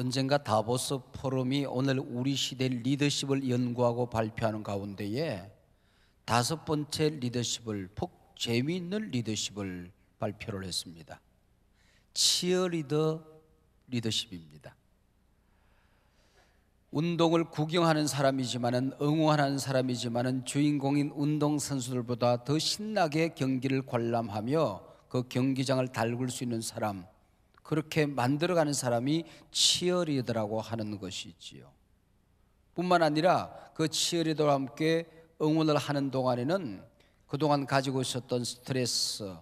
언젠가 다보스 포럼이 오늘 우리 시대 의 리더십을 연구하고 발표하는 가운데에 다섯 번째 리더십을 폭 재미있는 리더십을 발표를 했습니다. 치어리더 리더십입니다. 운동을 구경하는 사람이지만은 응원하는 사람이지만은 주인공인 운동 선수들보다 더 신나게 경기를 관람하며 그 경기장을 달굴 수 있는 사람 그렇게 만들어가는 사람이 치어리더라고 하는 것이지요. 뿐만 아니라 그 치어리더와 함께 응원을 하는 동안에는 그동안 가지고 있었던 스트레스,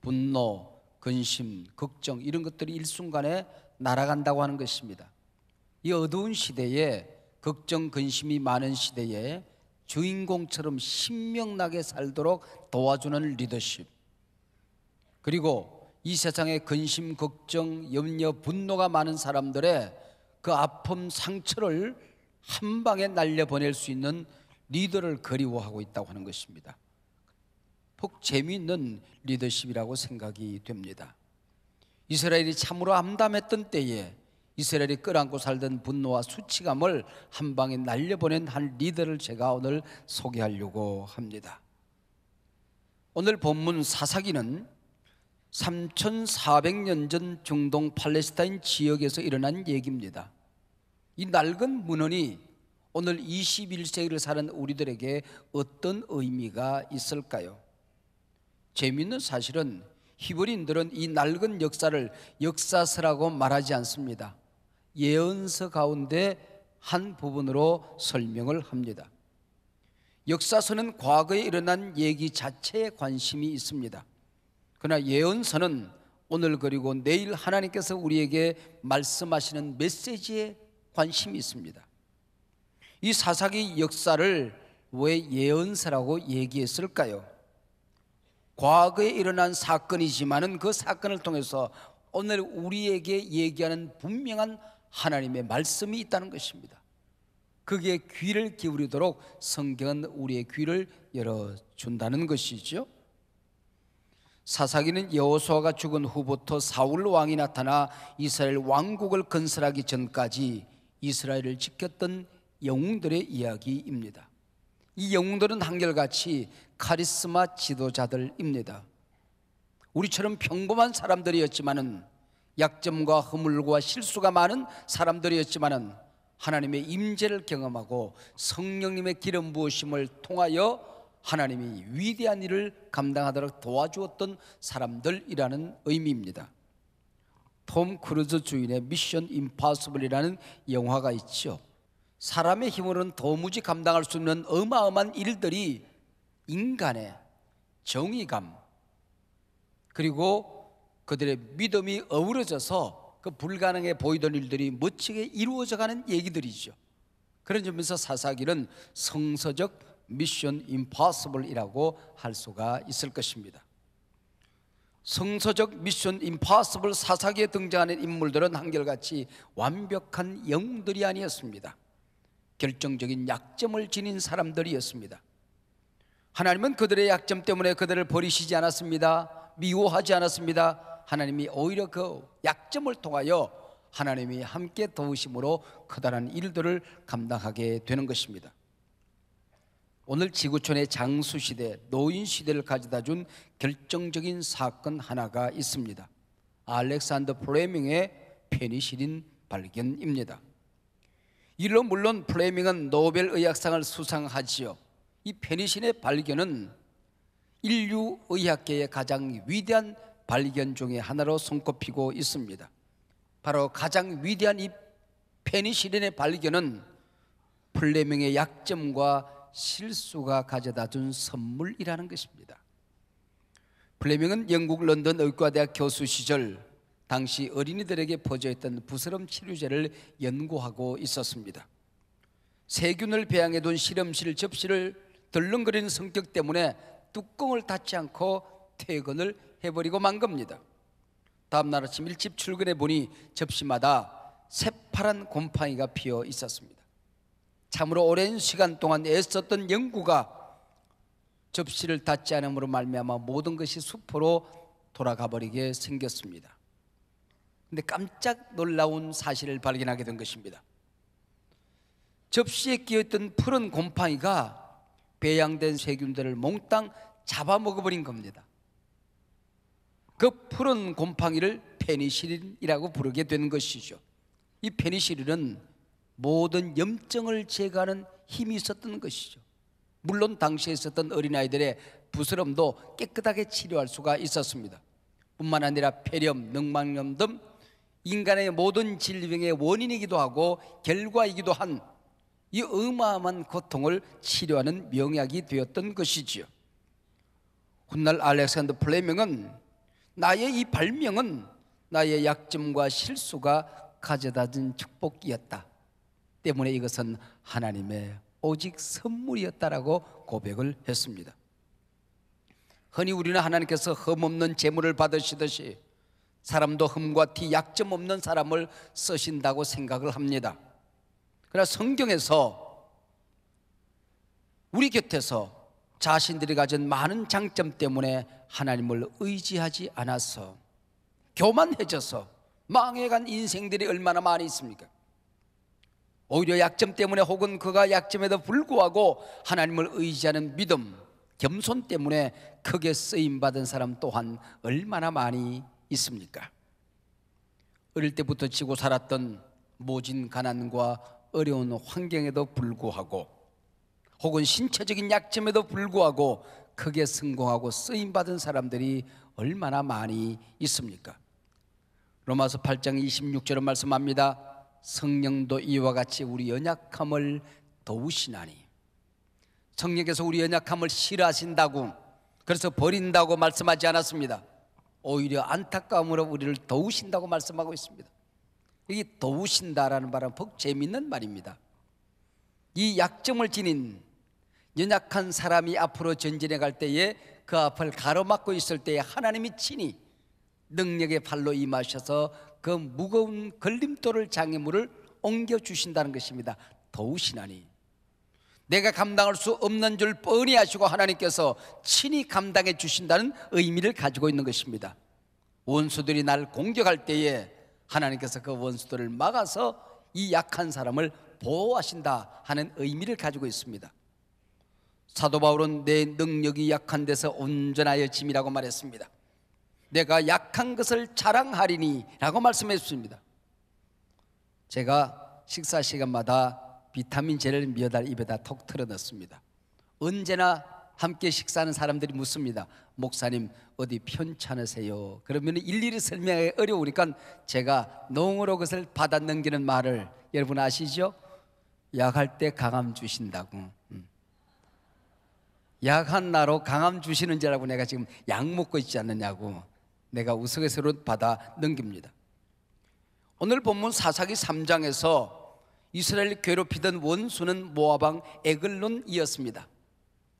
분노, 근심, 걱정 이런 것들이 일순간에 날아간다고 하는 것입니다. 이 어두운 시대에 걱정, 근심이 많은 시대에 주인공처럼 신명나게 살도록 도와주는 리더십. 그리고 이 세상에 근심, 걱정, 염려, 분노가 많은 사람들의 그 아픔, 상처를 한 방에 날려보낼 수 있는 리더를 그리워하고 있다고 하는 것입니다. 혹 재미있는 리더십이라고 생각이 됩니다. 이스라엘이 참으로 암담했던 때에 이스라엘이 끌안고 살던 분노와 수치감을 한 방에 날려보낸 한 리더를 제가 오늘 소개하려고 합니다. 오늘 본문 사사기는 3,400년 전 중동 팔레스타인 지역에서 일어난 얘기입니다. 이 낡은 문헌이 오늘 21세기를 사는 우리들에게 어떤 의미가 있을까요? 재미있는 사실은 히브리인들은 이 낡은 역사를 역사서라고 말하지 않습니다. 예언서 가운데 한 부분으로 설명을 합니다. 역사서는 과거에 일어난 얘기 자체에 관심이 있습니다. 그러나 예언서는 오늘 그리고 내일 하나님께서 우리에게 말씀하시는 메시지에 관심이 있습니다. 이 사사기 역사를 왜 예언서라고 얘기했을까요? 과거에 일어난 사건이지만은 그 사건을 통해서 오늘 우리에게 얘기하는 분명한 하나님의 말씀이 있다는 것입니다. 그게 귀를 기울이도록 성경은 우리의 귀를 열어 준다는 것이죠. 사사기는 여호수아가 죽은 후부터 사울 왕이 나타나 이스라엘 왕국을 건설하기 전까지 이스라엘을 지켰던 영웅들의 이야기입니다. 이 영웅들은 한결같이 카리스마 지도자들입니다. 우리처럼 평범한 사람들이었지만은 약점과 허물과 실수가 많은 사람들이었지만은 하나님의 임재를 경험하고 성령님의 기름 부으심을 통하여 하나님이 위대한 일을 감당하도록 도와주었던 사람들이라는 의미입니다. 톰 크루즈 주인의 미션 임파서블이라는 영화가 있죠. 사람의 힘으로는 도무지 감당할 수 없는 어마어마한 일들이 인간의 정의감 그리고 그들의 믿음이 어우러져서 그 불가능해 보이던 일들이 멋지게 이루어져가는 얘기들이죠. 그런 점에서 사사기는 성서적 미션 임파서블이라고 할 수가 있을 것입니다. 성서적 미션 임파서블 사사기에 등장하는 인물들은 한결같이 완벽한 영웅들이 아니었습니다. 결정적인 약점을 지닌 사람들이었습니다. 하나님은 그들의 약점 때문에 그들을 버리시지 않았습니다. 미워하지 않았습니다. 하나님이 오히려 그 약점을 통하여 하나님이 함께 도우심으로 커다란 일들을 감당하게 되는 것입니다. 오늘 지구촌의 장수 시대, 노인 시대를 가져다 준 결정적인 사건 하나가 있습니다. 알렉산더 플레밍의 페니실린 발견입니다. 이로 물론 플레밍은 노벨 의학상을 수상하지요. 이 페니신의 발견은 인류 의학계의 가장 위대한 발견 중의 하나로 손꼽히고 있습니다. 바로 가장 위대한 이 페니실린의 발견은 플레밍의 약점과 실수가 가져다 준 선물이라는 것입니다. 플레밍은 영국 런던 의과대학 교수 시절 당시 어린이들에게 퍼져있던 부스럼 치료제를 연구하고 있었습니다. 세균을 배양해 둔 실험실 접시를 덜렁거리는 성격 때문에 뚜껑을 닫지 않고 퇴근을 해버리고 만 겁니다. 다음날 아침 일찍 출근해 보니 접시마다 새파란 곰팡이가 피어 있었습니다. 참으로 오랜 시간 동안 애썼던 연구가 접시를 닫지 않음으로 말미암아 모든 것이 수포로 돌아가 버리게 생겼습니다. 근데 깜짝 놀라운 사실을 발견하게 된 것입니다. 접시에 끼었던 푸른 곰팡이가 배양된 세균들을 몽땅 잡아먹어버린 겁니다. 그 푸른 곰팡이를 페니실린이라고 부르게 된 것이죠. 이 페니실린은 모든 염증을 제거하는 힘이 있었던 것이죠. 물론 당시에 있었던 어린아이들의 부스럼도 깨끗하게 치료할 수가 있었습니다. 뿐만 아니라 폐렴, 늑막염 등 인간의 모든 질병의 원인이기도 하고 결과이기도 한 이 어마어마한 고통을 치료하는 명약이 되었던 것이지요. 훗날 알렉산더 플레밍은 나의 이 발명은 나의 약점과 실수가 가져다준 축복이었다. 때문에 이것은 하나님의 오직 선물이었다라고 고백을 했습니다. 흔히 우리는 하나님께서 흠없는 재물을 받으시듯이 사람도 흠과 티 약점 없는 사람을 쓰신다고 생각을 합니다. 그러나 성경에서 우리 곁에서 자신들이 가진 많은 장점 때문에 하나님을 의지하지 않아서 교만해져서 망해간 인생들이 얼마나 많이 있습니까? 오히려 약점 때문에 혹은 그가 약점에도 불구하고 하나님을 의지하는 믿음, 겸손 때문에 크게 쓰임 받은 사람 또한 얼마나 많이 있습니까? 어릴 때부터 지고 살았던 모진 가난과 어려운 환경에도 불구하고 혹은 신체적인 약점에도 불구하고 크게 성공하고 쓰임 받은 사람들이 얼마나 많이 있습니까? 로마서 8장 26절은 말씀합니다. 성령도 이와 같이 우리 연약함을 도우시나니 성령께서 우리 연약함을 싫어하신다고 그래서 버린다고 말씀하지 않았습니다. 오히려 안타까움으로 우리를 도우신다고 말씀하고 있습니다. 이 도우신다라는 말은 복 재밌는 말입니다. 이 약점을 지닌 연약한 사람이 앞으로 전진해 갈 때에 그 앞을 가로막고 있을 때에 하나님이 친히 능력의 발로 임하셔서 그 무거운 걸림돌을 장애물을 옮겨 주신다는 것입니다. 더우시나니 내가 감당할 수 없는 줄 뻔히 아시고 하나님께서 친히 감당해 주신다는 의미를 가지고 있는 것입니다. 원수들이 날 공격할 때에 하나님께서 그 원수들을 막아서 이 약한 사람을 보호하신다 하는 의미를 가지고 있습니다. 사도 바울은 내 능력이 약한 데서 온전하여 짐이라고 말했습니다. 내가 약한 것을 자랑하리니 라고 말씀해 주십니다 제가 식사 시간마다 비타민 제를 몇알 입에다 톡 틀어 넣습니다 언제나 함께 식사하는 사람들이 묻습니다 목사님 어디 편찮으세요 그러면 일일이 설명하기 어려우니까 제가 농으로 그것을 받아 넘기는 말을 여러분 아시죠? 약할 때 강함 주신다고 음. 약한 나로 강함 주시는 자라고 내가 지금 약 먹고 있지 않느냐고 내가 우스갯소리로 받아 넘깁니다. 오늘 본문 사사기 3장에서 이스라엘 괴롭히던 원수는 모아방 에글론이었습니다.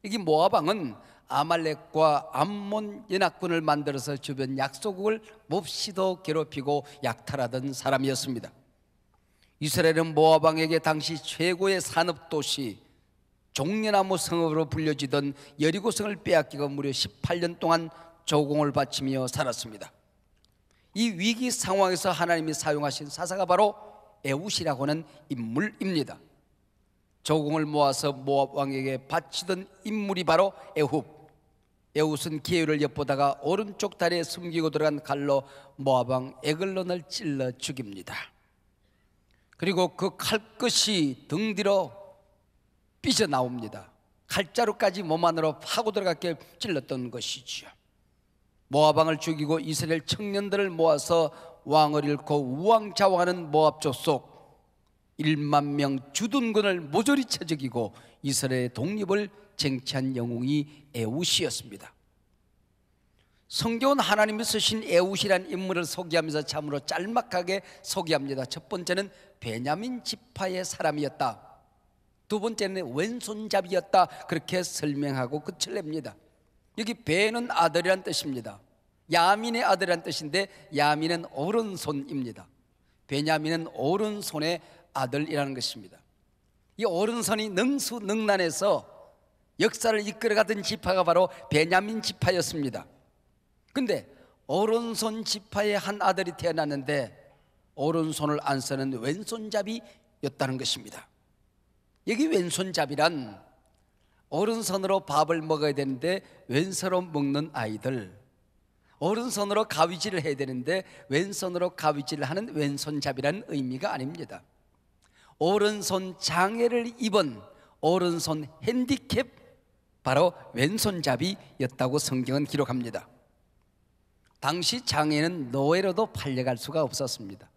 여기 모아방은 아말렉과 암몬 연합군을 만들어서 주변 약소국을 몹시도 괴롭히고 약탈하던 사람이었습니다. 이스라엘은 모아방에게 당시 최고의 산업 도시 종려나무 성읍으로 불려지던 여리고성을 빼앗기고 무려 18년 동안 조공을 바치며 살았습니다. 이 위기 상황에서 하나님이 사용하신 사사가 바로 에웃이라고 하는 인물입니다. 조공을 모아서 모압 왕에게 바치던 인물이 바로 에훗. 에훗은 기회를 엿보다가 오른쪽 다리에 숨기고 들어간 칼로 모압 왕 에글론을 찔러 죽입니다. 그리고 그 칼끝이 등 뒤로 삐져 나옵니다. 칼자루까지 몸 안으로 파고 들어갔게 찔렀던 것이지요. 모압왕을 죽이고 이스라엘 청년들을 모아서 왕을 잃고 우왕좌왕하는 모압 족속 1만 명 주둔군을 모조리 채적이고 이스라엘의 독립을 쟁취한 영웅이 에우시였습니다. 성경은 하나님이 쓰신 에우시라는 인물을 소개하면서 참으로 짤막하게 소개합니다. 첫 번째는 베냐민 지파의 사람이었다. 두 번째는 왼손잡이였다. 그렇게 설명하고 끝을 냅니다. 여기 배는 아들이란 뜻입니다. 야민의 아들이란 뜻인데 야민은 오른손입니다. 베냐민은 오른손의 아들이라는 것입니다. 이 오른손이 능수능란해서 역사를 이끌어가던 지파가 바로 베냐민 지파였습니다. 근데 오른손 지파의 한 아들이 태어났는데 오른손을 안 쓰는 왼손잡이였다는 것입니다. 여기 왼손잡이란 오른손으로 밥을 먹어야 되는데 왼손으로 먹는 아이들 오른손으로 가위질을 해야 되는데 왼손으로 가위질을 하는 왼손잡이라는 의미가 아닙니다 오른손 장애를 입은 오른손 핸디캡 바로 왼손잡이였다고 성경은 기록합니다 당시 장애는 노예로도 팔려갈 수가 없었습니다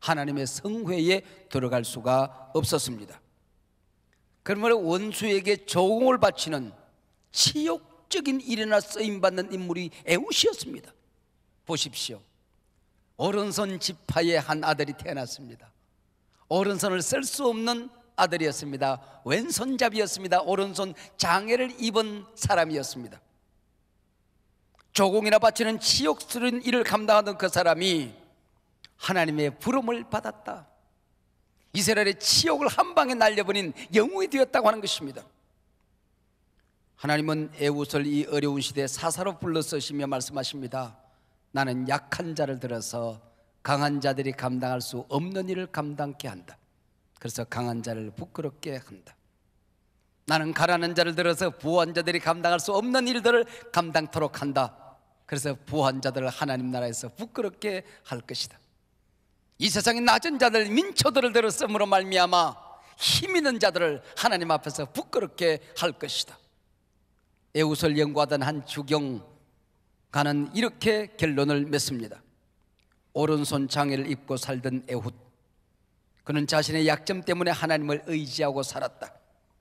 하나님의 성회에 들어갈 수가 없었습니다 그러므로 원수에게 조공을 바치는 치욕적인 일이나 쓰임받는 인물이 에우시였습니다 보십시오 오른손 지파의 한 아들이 태어났습니다 오른손을 쓸 수 없는 아들이었습니다 왼손잡이였습니다 오른손 장애를 입은 사람이었습니다 조공이나 바치는 치욕스러운 일을 감당하던 그 사람이 하나님의 부름을 받았다 이스라엘의 치욕을 한 방에 날려버린 영웅이 되었다고 하는 것입니다. 하나님은 애웃을 이 어려운 시대에 사사로 불러 쓰시며 말씀하십니다. 나는 약한 자를 들어서 강한 자들이 감당할 수 없는 일을 감당케 한다. 그래서 강한 자를 부끄럽게 한다. 나는 가라는 자를 들어서 부한 자들이 감당할 수 없는 일들을 감당토록 한다. 그래서 부한 자들을 하나님 나라에서 부끄럽게 할 것이다. 이세상에 낮은 자들 민초들을 들었으므로 말미암아 힘 있는 자들을 하나님 앞에서 부끄럽게 할 것이다 에웃을 연구하던 한 주경가는 이렇게 결론을 맺습니다 오른손 장애를 입고 살던 에훗 그는 자신의 약점 때문에 하나님을 의지하고 살았다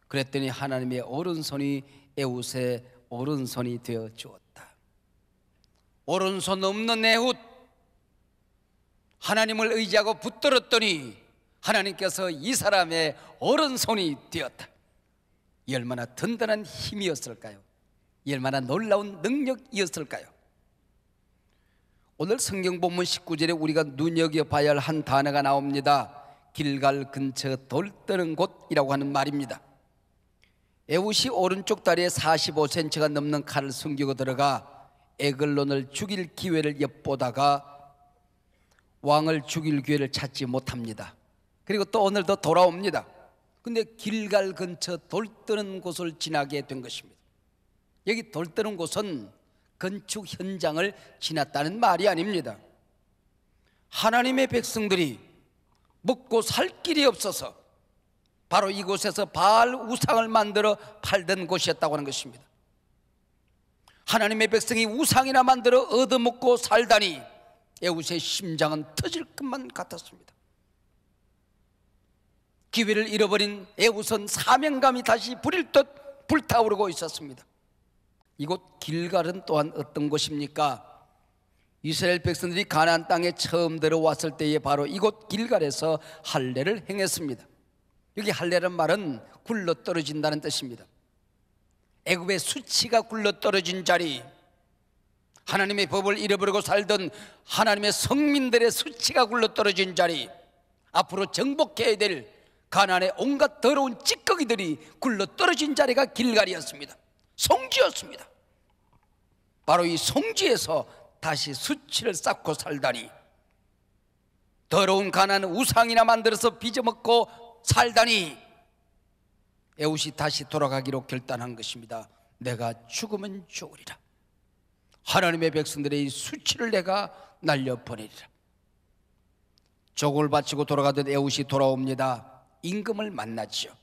그랬더니 하나님의 오른손이 에훗의 오른손이 되어 주었다 오른손 없는 에훗 하나님을 의지하고 붙들었더니 하나님께서 이 사람의 오른손이 되었다. 이 얼마나 든든한 힘이었을까요? 이 얼마나 놀라운 능력이었을까요? 오늘 성경 본문 19절에 우리가 눈여겨봐야 할 한 단어가 나옵니다. 길갈 근처 돌뜨는 곳이라고 하는 말입니다. 에웃이 오른쪽 다리에 45cm가 넘는 칼을 숨기고 들어가 에글론을 죽일 기회를 엿보다가 왕을 죽일 기회를 찾지 못합니다. 그리고 또 오늘도 돌아옵니다. 근데 길갈 근처 돌뜨는 곳을 지나게 된 것입니다. 여기 돌뜨는 곳은 건축 현장을 지났다는 말이 아닙니다. 하나님의 백성들이 먹고 살 길이 없어서 바로 이곳에서 바알 우상을 만들어 팔던 곳이었다고 하는 것입니다. 하나님의 백성이 우상이나 만들어 얻어먹고 살다니 에웃의 심장은 터질 것만 같았습니다. 기회를 잃어버린 에웃은 사명감이 다시 부릴 듯 불타오르고 있었습니다. 이곳 길갈은 또한 어떤 곳입니까? 이스라엘 백성들이 가나안 땅에 처음 들어왔을 때에 바로 이곳 길갈에서 할례를 행했습니다. 여기 할례란 말은 굴러 떨어진다는 뜻입니다. 애굽의 수치가 굴러 떨어진 자리, 하나님의 법을 잃어버리고 살던 하나님의 성민들의 수치가 굴러떨어진 자리 앞으로 정복해야 될 가난의 온갖 더러운 찌꺼기들이 굴러떨어진 자리가 길갈이었습니다 성지였습니다 바로 이 성지에서 다시 수치를 쌓고 살다니 더러운 가난 우상이나 만들어서 빚어먹고 살다니 에웃이 다시 돌아가기로 결단한 것입니다 내가 죽으면 죽으리라 하나님의 백성들의 수치를 내가 날려보내리라. 조공을 바치고 돌아가던 에웃이 돌아옵니다. 임금을 만났지요.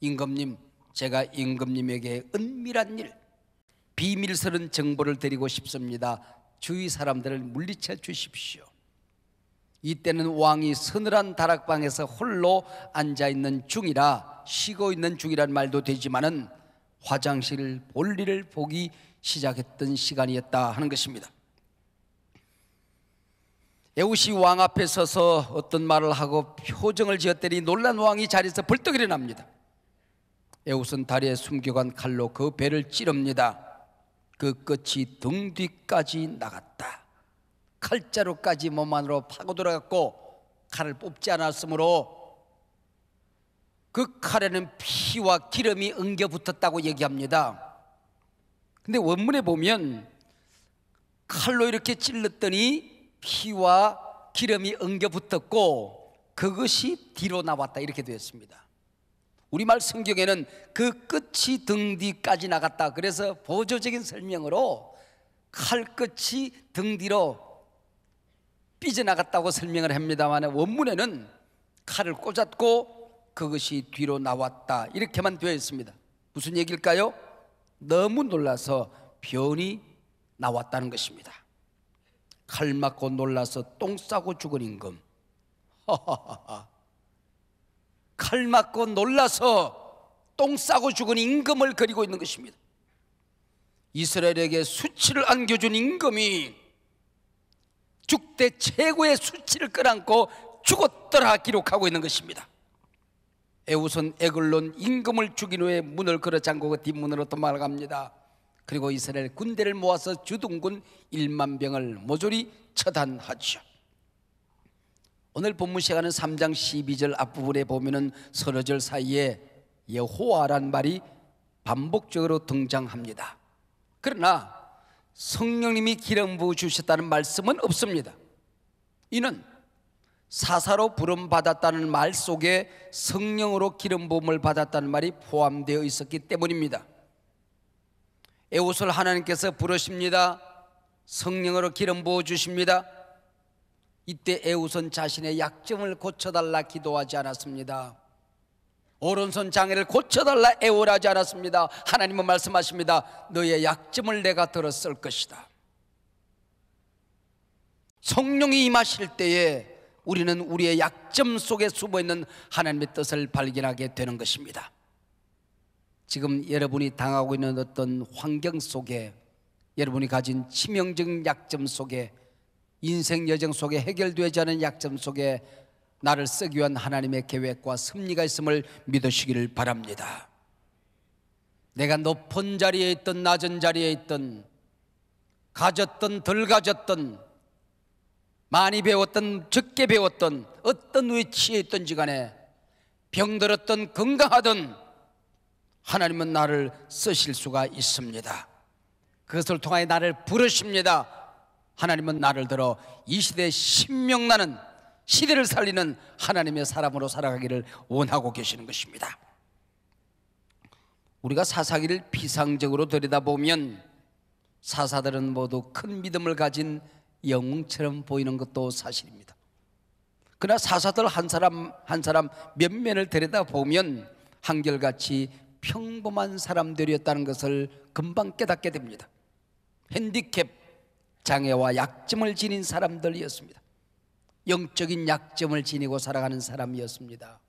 임금님, 제가 임금님에게 은밀한 일, 비밀스런 정보를 드리고 싶습니다. 주위 사람들을 물리쳐 주십시오. 이때는 왕이 서늘한 다락방에서 홀로 앉아 있는 중이라 쉬고 있는 중이란 말도 되지만은 화장실 볼일을 보기 시작했던 시간이었다 하는 것입니다. 에우시 왕 앞에 서서 어떤 말을 하고 표정을 지었더니 놀란 왕이 자리에서 벌떡 일어납니다. 에웃은 다리에 숨겨간 칼로 그 배를 찌릅니다. 그 끝이 등 뒤까지 나갔다. 칼자루까지 몸 안으로 파고 들어갔고 칼을 뽑지 않았으므로 그 칼에는 피와 기름이 응겨 붙었다고 얘기합니다. 근데 원문에 보면 칼로 이렇게 찔렀더니 피와 기름이 엉겨 붙었고 그것이 뒤로 나왔다 이렇게 되었습니다. 우리말 성경에는 그 끝이 등 뒤까지 나갔다. 그래서 보조적인 설명으로 칼끝이 등 뒤로 삐져나갔다고 설명을 합니다만 원문에는 칼을 꽂았고 그것이 뒤로 나왔다. 이렇게만 되어 있습니다. 무슨 얘기일까요? 너무 놀라서 변이 나왔다는 것입니다. 칼 맞고 놀라서 똥 싸고 죽은 임금. 칼 맞고 놀라서 똥 싸고 죽은 임금을 그리고 있는 것입니다. 이스라엘에게 수치를 안겨준 임금이 죽대 최고의 수치를 끌안고 죽었더라 기록하고 있는 것입니다. 에우선 에글론 임금을 죽인 후에 문을 걸어 잠그고 뒷문으로 도망갑니다. 그리고 이스라엘 군대를 모아서 주둔군 1만 병을 모조리 처단하죠. 오늘 본문 시간은 3장 12절 앞부분에 보면은 서너 절 사이에 여호와란 말이 반복적으로 등장합니다. 그러나 성령님이 기름 부어 주셨다는 말씀은 없습니다. 이는 사사로 부름 받았다는 말 속에 성령으로 기름 부음을 받았다는 말이 포함되어 있었기 때문입니다. 에웃을 하나님께서 부르십니다. 성령으로 기름 부어 주십니다. 이때 에웃은 자신의 약점을 고쳐달라 기도하지 않았습니다. 오른손 장애를 고쳐달라 애월하지 않았습니다. 하나님은 말씀하십니다. 너의 약점을 내가 들었을 것이다. 성령이 임하실 때에 우리는 우리의 약점 속에 숨어 있는 하나님의 뜻을 발견하게 되는 것입니다. 지금 여러분이 당하고 있는 어떤 환경 속에 여러분이 가진 치명적인 약점 속에 인생 여정 속에 해결되지 않은 약점 속에 나를 쓰기 위한 하나님의 계획과 섭리가 있음을 믿으시기를 바랍니다. 내가 높은 자리에 있던 낮은 자리에 있던 가졌던 덜 가졌던 많이 배웠던 적게 배웠던 어떤 위치에 있던지 간에 병들었던 건강하던 하나님은 나를 쓰실 수가 있습니다 그것을 통하여 나를 부르십니다 하나님은 나를 들어 이 시대에 신명나는 시대를 살리는 하나님의 사람으로 살아가기를 원하고 계시는 것입니다 우리가 사사기를 비상적으로 들여다보면 사사들은 모두 큰 믿음을 가진 영웅처럼 보이는 것도 사실입니다. 그러나 사사들 한 사람 한 사람 몇 면을 들여다 보면 한결같이 평범한 사람들이었다는 것을 금방 깨닫게 됩니다. 핸디캡, 장애와 약점을 지닌 사람들이었습니다. 영적인 약점을 지니고 살아가는 사람이었습니다.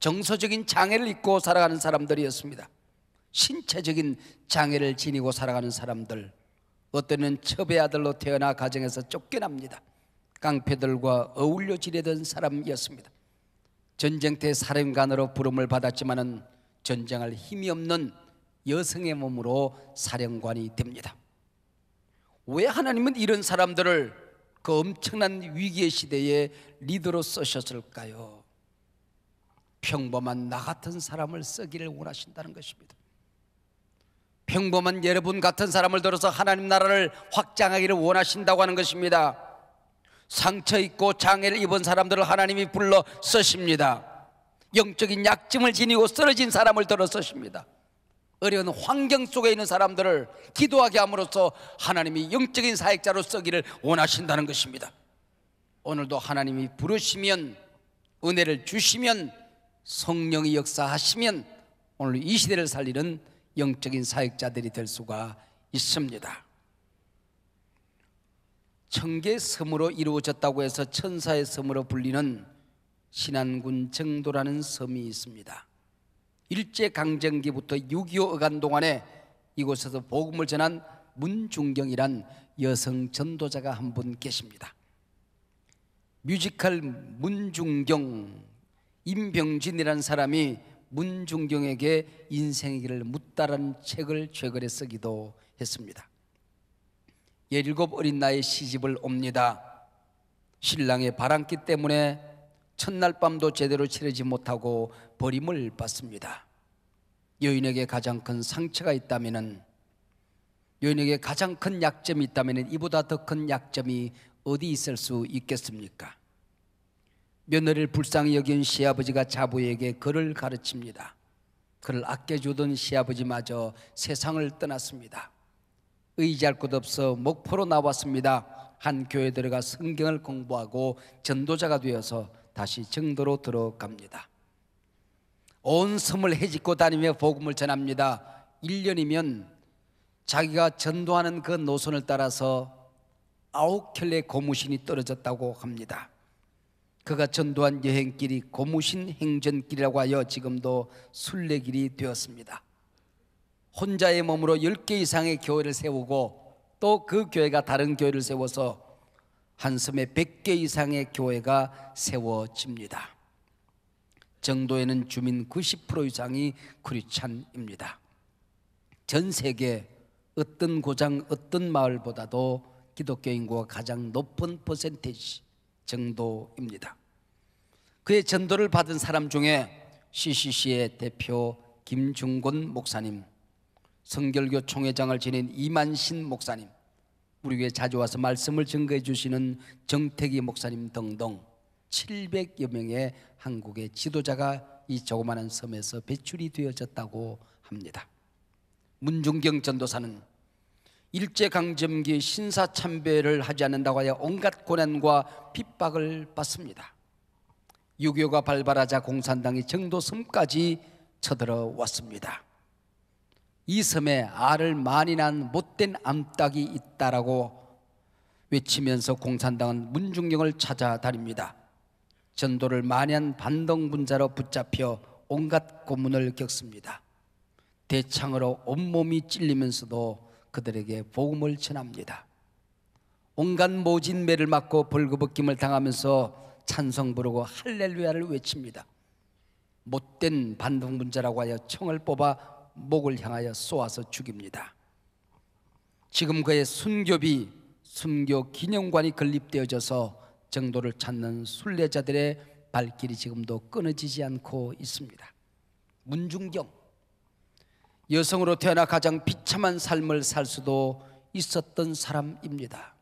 정서적인 장애를 입고 살아가는 사람들이었습니다. 신체적인 장애를 지니고 살아가는 사람들, 어때는 첩의 아들로 태어나 가정에서 쫓겨납니다. 깡패들과 어울려 지내던 사람이었습니다. 전쟁 때 사령관으로 부름을 받았지만은 전쟁할 힘이 없는 여성의 몸으로 사령관이 됩니다. 왜 하나님은 이런 사람들을 그 엄청난 위기의 시대에 리더로 쓰셨을까요? 평범한 나 같은 사람을 쓰기를 원하신다는 것입니다. 평범한 여러분 같은 사람을 들어서 하나님 나라를 확장하기를 원하신다고 하는 것입니다. 상처 있고 장애를 입은 사람들을 하나님이 불러 쓰십니다. 영적인 약점을 지니고 쓰러진 사람을 들어 쓰십니다. 어려운 환경 속에 있는 사람들을 기도하게 함으로써 하나님이 영적인 사역자로 쓰기를 원하신다는 것입니다. 오늘도 하나님이 부르시면 은혜를 주시면 성령이 역사하시면 오늘 이 시대를 살리는 영적인 사역자들이 될 수가 있습니다. 청계 섬으로 이루어졌다고 해서 천사의 섬으로 불리는 신안군 정도라는 섬이 있습니다. 일제강점기부터 6.25 어간 동안에 이곳에서 복음을 전한 문중경이란 여성 전도자가 한 분 계십니다. 뮤지컬 문중경 임병진이라는 사람이 문중경에게 인생의 길을 묻다라는 책을 최근에 쓰기도 했습니다. 예일 어린 나이 시집을 옵니다. 신랑의 바람기 때문에 첫날 밤도 제대로 치르지 못하고 버림을 받습니다. 여인에게 가장 큰 상처가 있다면 여인에게 가장 큰 약점이 있다면 이보다 더 큰 약점이 어디 있을 수 있겠습니까? 며느리를 불쌍히 여긴 시아버지가 자부에게 그를 가르칩니다. 그를 아껴주던 시아버지마저 세상을 떠났습니다. 의지할 곳 없어 목포로 나왔습니다. 한 교회 들어가 성경을 공부하고 전도자가 되어서 다시 정도로 들어갑니다. 온 섬을 헤집고 다니며 복음을 전합니다. 1년이면 자기가 전도하는 그 노선을 따라서 아홉 켤레 고무신이 떨어졌다고 합니다. 그가 전도한 여행길이 고무신 행전길이라고 하여 지금도 순례길이 되었습니다. 혼자의 몸으로 10개 이상의 교회를 세우고 또 그 교회가 다른 교회를 세워서 한섬에 100개 이상의 교회가 세워집니다. 정도에는 주민 90% 이상이 크리찬입니다. 전 세계 어떤 고장 어떤 마을보다도 기독교 인구가 가장 높은 퍼센테이지 정도입니다. 그의 전도를 받은 사람 중에 CCC의 대표 김중곤 목사님, 성결교 총회장을 지낸 이만신 목사님, 우리 교회 자주 와서 말씀을 증거해 주시는 정택이 목사님 등등 700여 명의 한국의 지도자가 이 조그마한 섬에서 배출이 되어졌다고 합니다. 문중경 전도사는 일제강점기 신사참배를 하지 않는다고 하여 온갖 고난과 핍박을 받습니다. 6 2가 발발하자 공산당이 정도 섬까지 쳐들어왔습니다. 이 섬에 알을 많이 난 못된 암탉이 있다라고 외치면서 공산당은 문중령을 찾아다닙니다. 전도를 많이 한 반동분자로 붙잡혀 온갖 고문을 겪습니다. 대창으로 온몸이 찔리면서도 그들에게 복음을 전합니다. 온갖 모진 매를 맞고 벌거벗김을 당하면서 찬성 부르고 할렐루야를 외칩니다. 못된 반동분자라고 하여 청을 뽑아 목을 향하여 쏘아서 죽입니다. 지금 그의 순교비, 순교 기념관이 건립되어져서 정도를 찾는 순례자들의 발길이 지금도 끊어지지 않고 있습니다. 문중경 여성으로 태어나 가장 비참한 삶을 살 수도 있었던 사람입니다.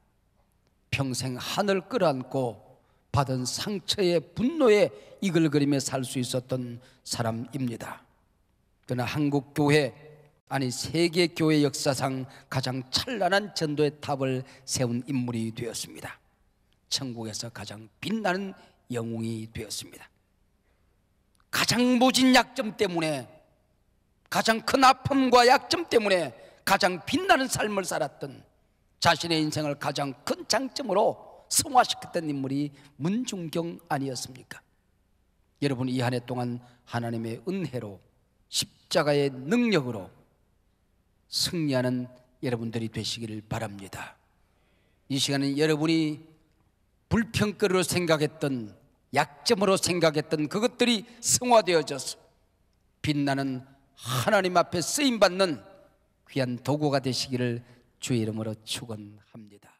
평생 한을 끌어안고 받은 상처에 분노에 이글거리며 살수 있었던 사람입니다. 그러나 한국 교회 아니 세계 교회 역사상 가장 찬란한 전도의 탑을 세운 인물이 되었습니다. 천국에서 가장 빛나는 영웅이 되었습니다. 가장 모진 약점 때문에 가장 큰 아픔과 약점 때문에 가장 빛나는 삶을 살았던 자신의 인생을 가장 큰 장점으로 성화시켰던 인물이 문중경 아니었습니까? 여러분 이 한 해 동안 하나님의 은혜로 십자가의 능력으로 승리하는 여러분들이 되시기를 바랍니다. 이시간에 여러분이 불평거리로 생각했던 약점으로 생각했던 그것들이 승화되어져서 빛나는 하나님 앞에 쓰임 받는 귀한 도구가 되시기를 주의 이름으로 축원합니다.